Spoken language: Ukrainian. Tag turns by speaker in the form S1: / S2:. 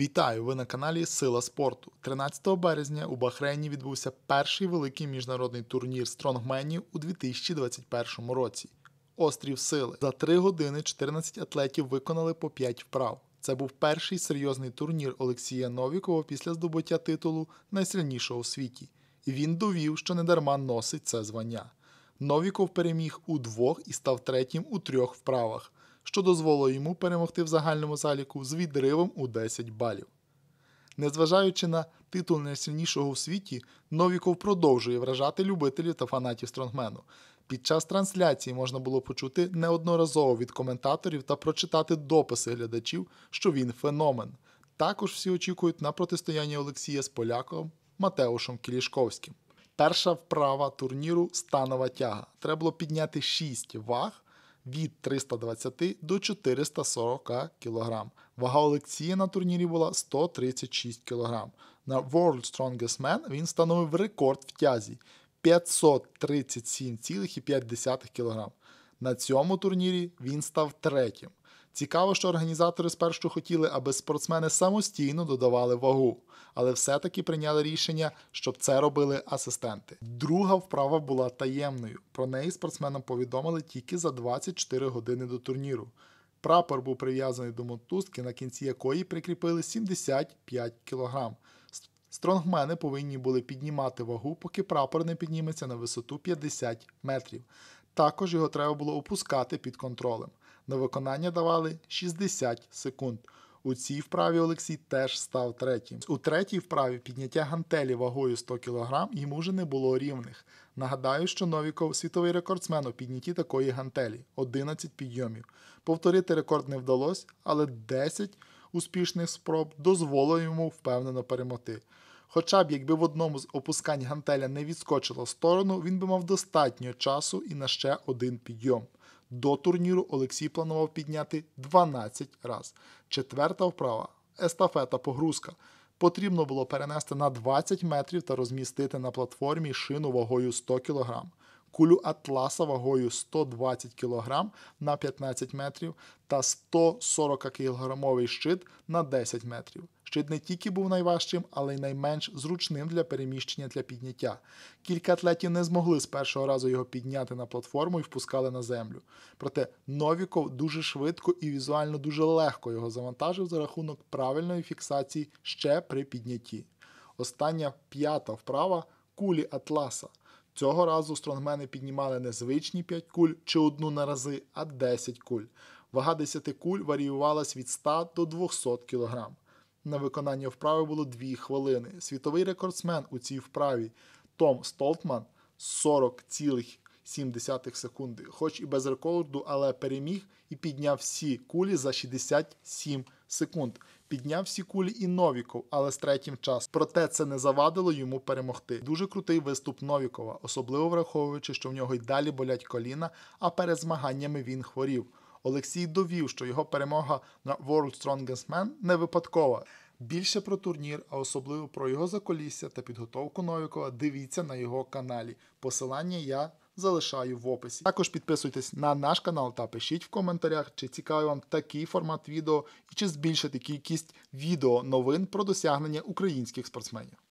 S1: Вітаю! Ви на каналі Сила спорту. 13 березня у Бахрейні відбувся перший великий міжнародний турнір стронгменів у 2021 році. Острів сили. За 3 години 14 атлетів виконали по 5 вправ. Це був перший серйозний турнір Олексія Новікова після здобуття титулу найсильнішого у світі. І він довів, що недарма носить це звання. Новіков переміг у двох і став третім у трьох вправах що дозволило йому перемогти в загальному заліку з відривом у 10 балів. Незважаючи на титул найсильнішого в світі, Новіков продовжує вражати любителів та фанатів Стронгмену. Під час трансляції можна було почути неодноразово від коментаторів та прочитати дописи глядачів, що він феномен. Також всі очікують на протистояння Олексія з поляком Матеушем Кілішковським. Перша вправа турніру станова тяга. Треба було підняти 6 ваг, від 320 до 440 кг. Вага Олексія на турнірі була 136 кг. На World Strongest Man він становив рекорд в тязі 537,5 кг. На цьому турнірі він став третім. Цікаво, що організатори спершу хотіли, аби спортсмени самостійно додавали вагу, але все-таки прийняли рішення, щоб це робили асистенти. Друга вправа була таємною. Про неї спортсменам повідомили тільки за 24 години до турніру. Прапор був прив'язаний до мотузки, на кінці якої прикріпили 75 кг. Стронгмени повинні були піднімати вагу, поки прапор не підніметься на висоту 50 метрів. Також його треба було опускати під контролем. На виконання давали 60 секунд. У цій вправі Олексій теж став третім. У третій вправі підняття гантелі вагою 100 кг йому вже не було рівних. Нагадаю, що Новіков світовий рекордсмен у піднятті такої гантелі 11 підйомів. Повторити рекорд не вдалося, але 10 успішних спроб дозволило йому впевнено перемогти. Хоча б якби в одному з опускань гантеля не відскочило в сторону, він би мав достатньо часу і на ще один підйом. До турніру Олексій планував підняти 12 раз. Четверта вправа естафета погрузка. Потрібно було перенести на 20 метрів та розмістити на платформі шину вагою 100 кг, кулю атласа вагою 120 кг на 15 метрів та 140 кг щит на 10 метрів що не тільки був найважчим, але й найменш зручним для переміщення для підняття. Кілька атлетів не змогли з першого разу його підняти на платформу і впускали на землю. Проте Новіков дуже швидко і візуально дуже легко його завантажив за рахунок правильної фіксації ще при піднятті. Остання п'ята вправа кулі Атласа. Цього разу стронгмени піднімали не звичні 5 куль чи одну на рази, а 10 куль. Вага 10 куль варіювалась від 100 до 200 кг. На виконання вправи було 2 хвилини. Світовий рекордсмен у цій вправі Том Столтман 40,7 секунди, хоч і без рекорду, але переміг і підняв всі кулі за 67 секунд. Підняв всі кулі і Новіков, але з третім часом. Проте це не завадило йому перемогти. Дуже крутий виступ Новікова, особливо враховуючи, що в нього й далі болять коліна, а перед змаганнями він хворів. Олексій довів, що його перемога на World Strongest Man не випадкова. Більше про турнір, а особливо про його заколісся та підготовку Новікова. Дивіться на його каналі. Посилання я залишаю в описі. Також підписуйтесь на наш канал та пишіть в коментарях, чи цікавий вам такий формат відео і чи збільшити кількість відео новин про досягнення українських спортсменів.